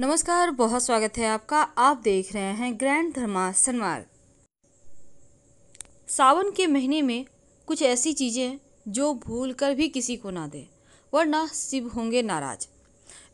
नमस्कार बहुत स्वागत है आपका आप देख रहे हैं ग्रैंड धर्मा सनमार सावन के महीने में कुछ ऐसी चीज़ें जो भूल कर भी किसी को ना दे वरना शिव होंगे नाराज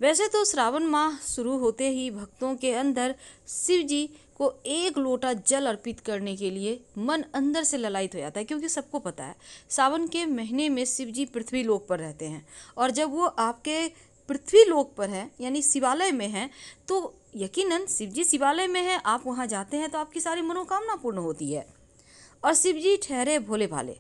वैसे तो श्रावण माह शुरू होते ही भक्तों के अंदर शिव जी को एक लोटा जल अर्पित करने के लिए मन अंदर से ललायत हो जाता है क्योंकि सबको पता है सावन के महीने में शिव जी पृथ्वी लोक पर रहते हैं और जब वो आपके पृथ्वी लोक पर है यानी शिवालय में है तो यकीनन जी शिवालय में है आप वहाँ जाते हैं तो आपकी सारी मनोकामना पूर्ण होती है और शिव जी ठहरे भोले भाले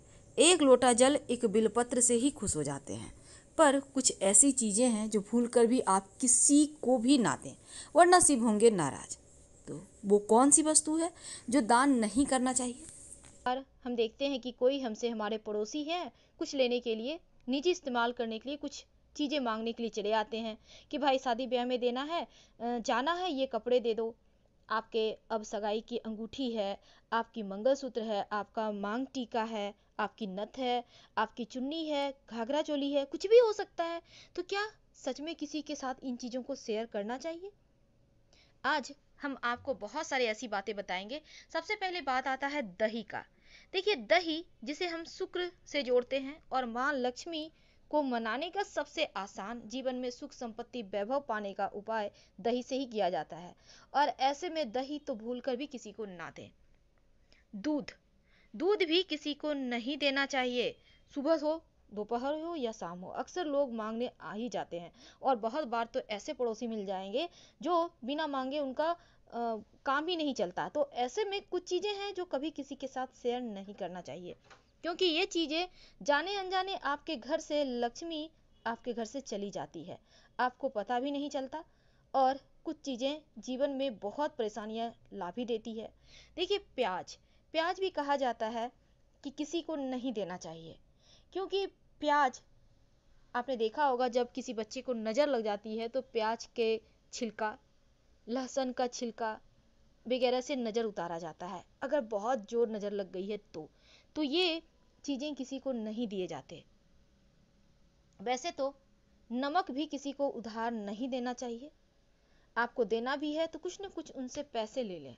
एक लोटा जल एक बिलपत्र से ही खुश हो जाते हैं पर कुछ ऐसी चीज़ें हैं जो भूल कर भी आप किसी को भी ना दें वरना शिव होंगे नाराज तो वो कौन सी वस्तु है जो दान नहीं करना चाहिए पर हम देखते हैं कि कोई हमसे हमारे पड़ोसी हैं कुछ लेने के लिए निजी इस्तेमाल करने के लिए कुछ चीज़ें मांगने के लिए चले आते हैं कि भाई शादी ब्याह में देना है जाना है ये कपड़े दे दो आपके अब सगाई की अंगूठी है आपकी मंगलसूत्र है आपका मांग टीका है आपकी नथ है आपकी चुन्नी है घाघरा चोली है कुछ भी हो सकता है तो क्या सच में किसी के साथ इन चीज़ों को शेयर करना चाहिए आज हम आपको बहुत सारी ऐसी बातें बताएंगे सबसे पहले बात आता है दही का देखिए दही जिसे हम शुक्र से जोड़ते हैं और माँ लक्ष्मी को मनाने का सबसे आसान जीवन में सुख संपत्ति वैभव पाने का उपाय दही से ही किया जाता है और ऐसे में दही तो भूल कर भी किसी को ना दें दूध दूध भी किसी को नहीं देना चाहिए सुबह हो दोपहर हो या शाम हो अक्सर लोग मांगने आ ही जाते हैं और बहुत बार तो ऐसे पड़ोसी मिल जाएंगे जो बिना मांगे उनका आ, काम ही नहीं चलता तो ऐसे में कुछ चीज़ें हैं जो कभी किसी के साथ शेयर नहीं करना चाहिए क्योंकि ये चीज़ें जाने अनजाने आपके घर से लक्ष्मी आपके घर से चली जाती है आपको पता भी नहीं चलता और कुछ चीज़ें जीवन में बहुत परेशानियां ला भी देती है देखिए प्याज प्याज भी कहा जाता है कि किसी को नहीं देना चाहिए क्योंकि प्याज आपने देखा होगा जब किसी बच्चे को नज़र लग जाती है तो प्याज के छिलका लहसुन का छिलका वगैरह से नज़र उतारा जाता है अगर बहुत जोर नज़र लग गई है तो तो ये चीज़ें किसी को नहीं दिए जाते वैसे तो नमक भी किसी को उधार नहीं देना चाहिए आपको देना भी है तो कुछ ना कुछ उनसे पैसे ले लें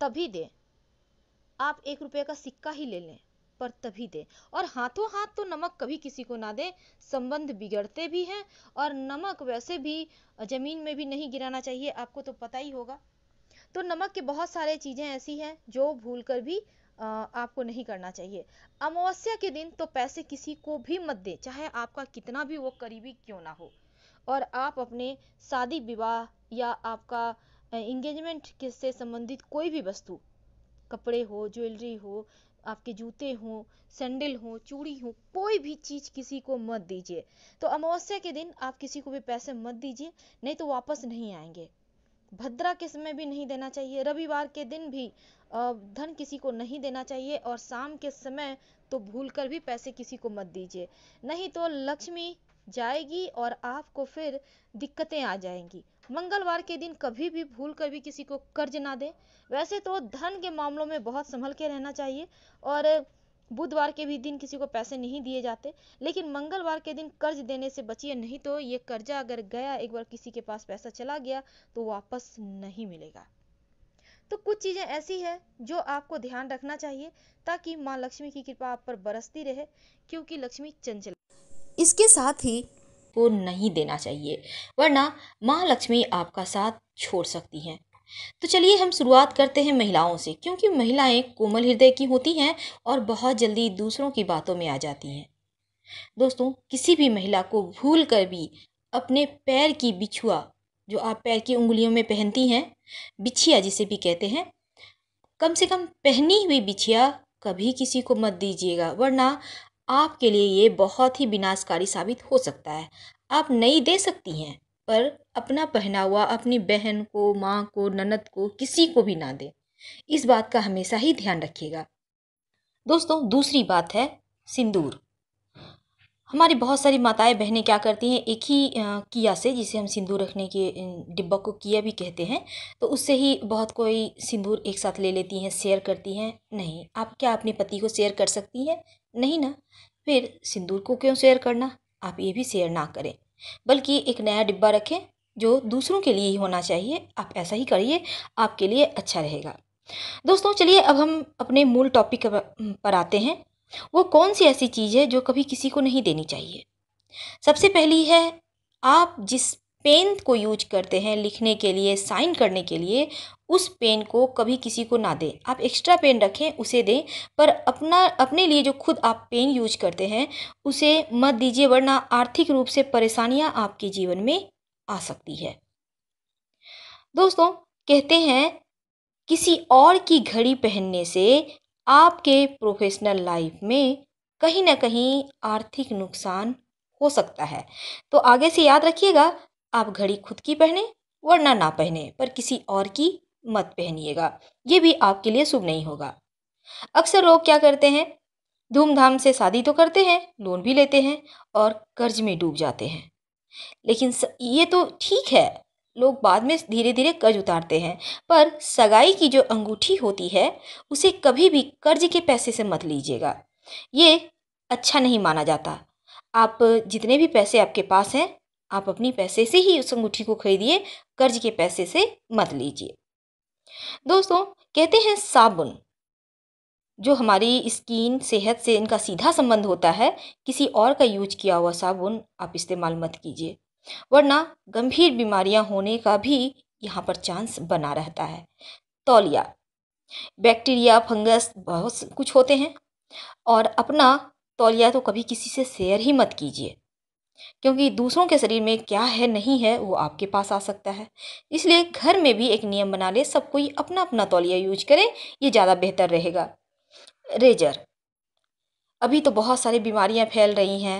तभी दें आप एक रुपये का सिक्का ही ले लें पर तभी दें और हाथों हाथ तो नमक कभी किसी को ना दें संबंध बिगड़ते भी हैं और नमक वैसे भी ज़मीन में भी नहीं गिराना चाहिए आपको तो पता ही होगा तो नमक के बहुत सारे चीज़ें ऐसी हैं जो भूल कर भी आपको नहीं करना चाहिए अमावस्या के दिन तो पैसे किसी को भी मत दें चाहे आपका कितना भी वो करीबी क्यों ना हो और आप अपने शादी विवाह या आपका इंगेजमेंट से संबंधित कोई भी वस्तु कपड़े हो ज्वेलरी हो आपके जूते हों सैंडल हो चूड़ी हो कोई भी चीज़ किसी को मत दीजिए तो अमावस्या के दिन आप किसी को भी पैसे मत दीजिए नहीं तो वापस नहीं आएंगे भद्रा के समय भी नहीं देना चाहिए रविवार के दिन भी धन किसी को नहीं देना चाहिए और शाम के समय तो भूलकर भी पैसे किसी को मत दीजिए नहीं तो लक्ष्मी जाएगी और आपको फिर दिक्कतें आ जाएंगी मंगलवार के दिन कभी भी भूल कर भी किसी को कर्ज ना दें वैसे तो धन के मामलों में बहुत संभल के रहना चाहिए और बुधवार के भी दिन किसी को पैसे नहीं दिए जाते लेकिन मंगलवार के दिन कर्ज देने से बचिए नहीं तो ये कर्जा अगर गया एक बार किसी के पास पैसा चला गया तो वापस नहीं मिलेगा तो कुछ चीज़ें ऐसी है जो आपको ध्यान रखना चाहिए ताकि माँ लक्ष्मी की कृपा आप पर बरसती रहे क्योंकि लक्ष्मी चंचल इसके साथ ही को नहीं देना चाहिए वरना माँ लक्ष्मी आपका साथ छोड़ सकती हैं तो चलिए हम शुरुआत करते हैं महिलाओं से क्योंकि महिलाएं कोमल हृदय की होती हैं और बहुत जल्दी दूसरों की बातों में आ जाती हैं दोस्तों किसी भी महिला को भूल कर भी अपने पैर की बिछुआ जो आप पैर की उंगलियों में पहनती हैं बिछिया जिसे भी कहते हैं कम से कम पहनी हुई बिछिया कभी किसी को मत दीजिएगा वरना आपके लिए ये बहुत ही विनाशकारी साबित हो सकता है आप नहीं दे सकती हैं पर अपना पहनावा अपनी बहन को माँ को ननद को किसी को भी ना दें इस बात का हमेशा ही ध्यान रखिएगा दोस्तों दूसरी बात है सिंदूर हमारी बहुत सारी माताएं बहनें क्या करती हैं एक ही किया से जिसे हम सिंदूर रखने के डिब्बा को किया भी कहते हैं तो उससे ही बहुत कोई सिंदूर एक साथ ले लेती हैं शेयर करती हैं नहीं आप क्या अपने पति को शेयर कर सकती हैं नहीं ना फिर सिंदूर को क्यों शेयर करना आप ये भी शेयर ना करें बल्कि एक नया डिब्बा रखें जो दूसरों के लिए ही होना चाहिए आप ऐसा ही करिए आपके लिए अच्छा रहेगा दोस्तों चलिए अब हम अपने मूल टॉपिक पर आते हैं वो कौन सी ऐसी चीज़ है जो कभी किसी को नहीं देनी चाहिए सबसे पहली है आप जिस पेन को यूज करते हैं लिखने के लिए साइन करने के लिए उस पेन को कभी किसी को ना दें आप एक्स्ट्रा पेन रखें उसे दें पर अपना अपने लिए जो खुद आप पेन यूज करते हैं उसे मत दीजिए वरना आर्थिक रूप से परेशानियां आपके जीवन में आ सकती है दोस्तों कहते हैं किसी और की घड़ी पहनने से आपके प्रोफेशनल लाइफ में कहीं ना कहीं आर्थिक नुकसान हो सकता है तो आगे से याद रखिएगा आप घड़ी खुद की पहने वरना ना पहने पर किसी और की मत पहनिएगा ये भी आपके लिए शुभ नहीं होगा अक्सर लोग क्या करते हैं धूमधाम से शादी तो करते हैं लोन भी लेते हैं और कर्ज में डूब जाते हैं लेकिन ये तो ठीक है लोग बाद में धीरे धीरे कर्ज उतारते हैं पर सगाई की जो अंगूठी होती है उसे कभी भी कर्ज के पैसे से मत लीजिएगा ये अच्छा नहीं माना जाता आप जितने भी पैसे आपके पास हैं आप अपने पैसे से ही उस अंगूठी को खरीदिए कर्ज के पैसे से मत लीजिए दोस्तों कहते हैं साबुन जो हमारी स्किन सेहत से इनका सीधा संबंध होता है किसी और का यूज किया हुआ साबुन आप इस्तेमाल मत कीजिए वरना गंभीर बीमारियां होने का भी यहाँ पर चांस बना रहता है तौलिया बैक्टीरिया फंगस बहुत कुछ होते हैं और अपना तौलिया तो कभी किसी से शेयर ही मत कीजिए क्योंकि दूसरों के शरीर में क्या है नहीं है वो आपके पास आ सकता है इसलिए घर में भी एक नियम बना ले सब कोई अपना अपना तौलिया यूज करे ये ज़्यादा बेहतर रहेगा रेजर अभी तो बहुत सारी बीमारियां फैल रही हैं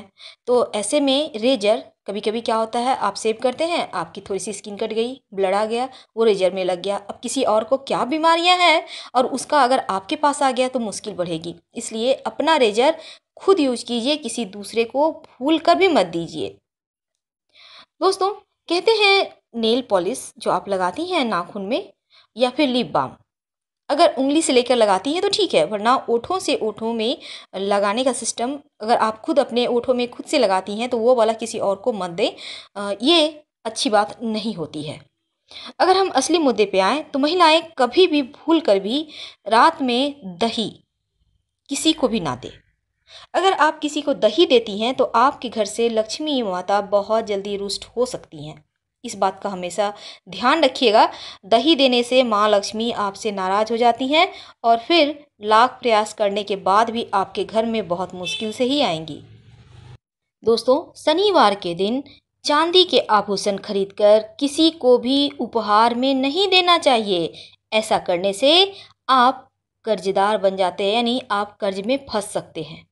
तो ऐसे में रेजर कभी कभी क्या होता है आप सेव करते हैं आपकी थोड़ी सी स्किन कट गई ब्लड आ गया वो रेजर में लग गया अब किसी और को क्या बीमारियां हैं और उसका अगर आपके पास आ गया तो मुश्किल बढ़ेगी इसलिए अपना रेजर खुद यूज कीजिए किसी दूसरे को भूल कर भी मत दीजिए दोस्तों कहते हैं नेल पॉलिश जो आप लगाती हैं नाखून में या फिर लिप बाम अगर उंगली से लेकर लगाती हैं तो ठीक है वरना ओठों से ओठों में लगाने का सिस्टम अगर आप खुद अपने ओठों में खुद से लगाती हैं तो वो वाला किसी और को मत दें ये अच्छी बात नहीं होती है अगर हम असली मुद्दे पे आएँ तो महिलाएं कभी भी भूल कर भी रात में दही किसी को भी ना दें अगर आप किसी को दही देती हैं तो आपके घर से लक्ष्मी माता बहुत जल्दी रुष्ट हो सकती हैं इस बात का हमेशा ध्यान रखिएगा दही देने से माँ लक्ष्मी आपसे नाराज हो जाती हैं और फिर लाख प्रयास करने के बाद भी आपके घर में बहुत मुश्किल से ही आएंगी दोस्तों शनिवार के दिन चांदी के आभूषण खरीदकर किसी को भी उपहार में नहीं देना चाहिए ऐसा करने से आप कर्जदार बन जाते हैं यानी आप कर्ज में फंस सकते हैं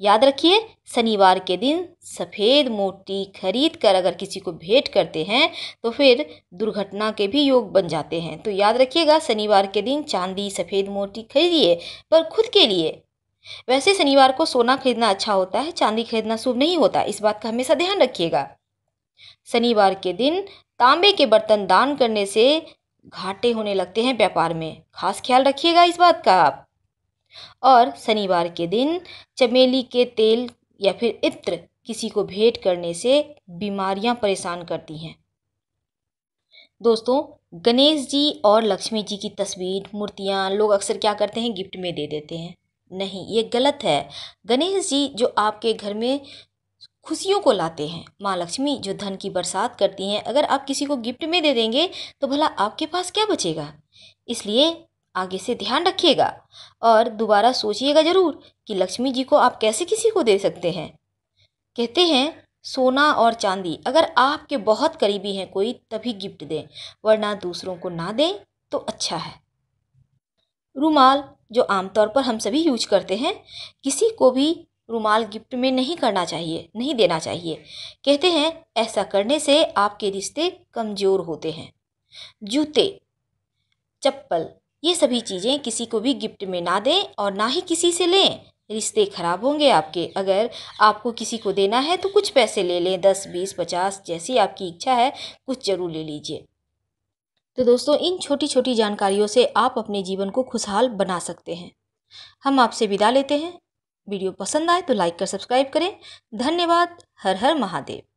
याद रखिए शनिवार के दिन सफ़ेद मोती खरीद कर अगर किसी को भेंट करते हैं तो फिर दुर्घटना के भी योग बन जाते हैं तो याद रखिएगा शनिवार के दिन चांदी सफ़ेद मोती खरीदिए पर खुद के लिए वैसे शनिवार को सोना खरीदना अच्छा होता है चांदी खरीदना शुभ नहीं होता इस बात का हमेशा ध्यान रखिएगा शनिवार के दिन तांबे के बर्तन दान करने से घाटे होने लगते हैं व्यापार में खास ख्याल रखिएगा इस बात का आप और शनिवार के दिन चमेली के तेल या फिर इत्र किसी को भेंट करने से बीमारियां परेशान करती हैं दोस्तों गणेश जी और लक्ष्मी जी की तस्वीर मूर्तियाँ लोग अक्सर क्या करते हैं गिफ्ट में दे देते हैं नहीं ये गलत है गणेश जी जो आपके घर में खुशियों को लाते हैं माँ लक्ष्मी जो धन की बरसात करती हैं अगर आप किसी को गिफ्ट में दे देंगे तो भला आपके पास क्या बचेगा इसलिए आगे से ध्यान रखिएगा और दोबारा सोचिएगा ज़रूर कि लक्ष्मी जी को आप कैसे किसी को दे सकते हैं कहते हैं सोना और चांदी अगर आपके बहुत करीबी हैं कोई तभी गिफ्ट दें वरना दूसरों को ना दें तो अच्छा है रुमाल जो आमतौर पर हम सभी यूज करते हैं किसी को भी रुमाल गिफ्ट में नहीं करना चाहिए नहीं देना चाहिए कहते हैं ऐसा करने से आपके रिश्ते कमज़ोर होते हैं जूते चप्पल ये सभी चीज़ें किसी को भी गिफ्ट में ना दें और ना ही किसी से लें रिश्ते ख़राब होंगे आपके अगर आपको किसी को देना है तो कुछ पैसे ले लें दस बीस पचास जैसी आपकी इच्छा है कुछ ज़रूर ले लीजिए तो दोस्तों इन छोटी छोटी जानकारियों से आप अपने जीवन को खुशहाल बना सकते हैं हम आपसे विदा लेते हैं वीडियो पसंद आए तो लाइक कर सब्सक्राइब करें धन्यवाद हर हर महादेव